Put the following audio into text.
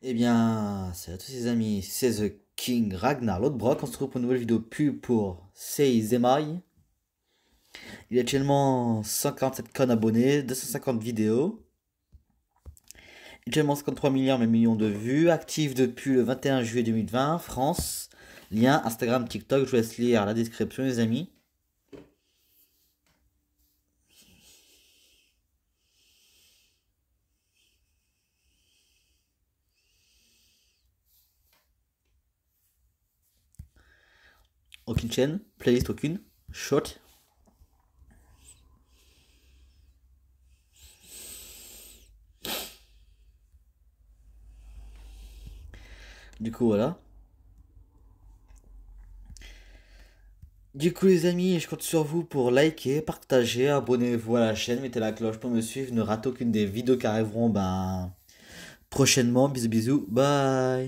Eh bien, salut à tous les amis, c'est The King Ragnar Lodbrok, on se retrouve pour une nouvelle vidéo pub pour Seizemai. Il a actuellement 147 con abonnés, 250 vidéos. Actuellement 53 milliards mais millions de vues, actif depuis le 21 juillet 2020, France. Lien Instagram, TikTok, je vous laisse lire la description les amis. aucune chaîne, playlist aucune, short Du coup, voilà. Du coup, les amis, je compte sur vous pour liker, partager, abonnez-vous à la chaîne, mettez la cloche pour me suivre, ne ratez aucune des vidéos qui arriveront ben, prochainement. Bisous, bisous, bye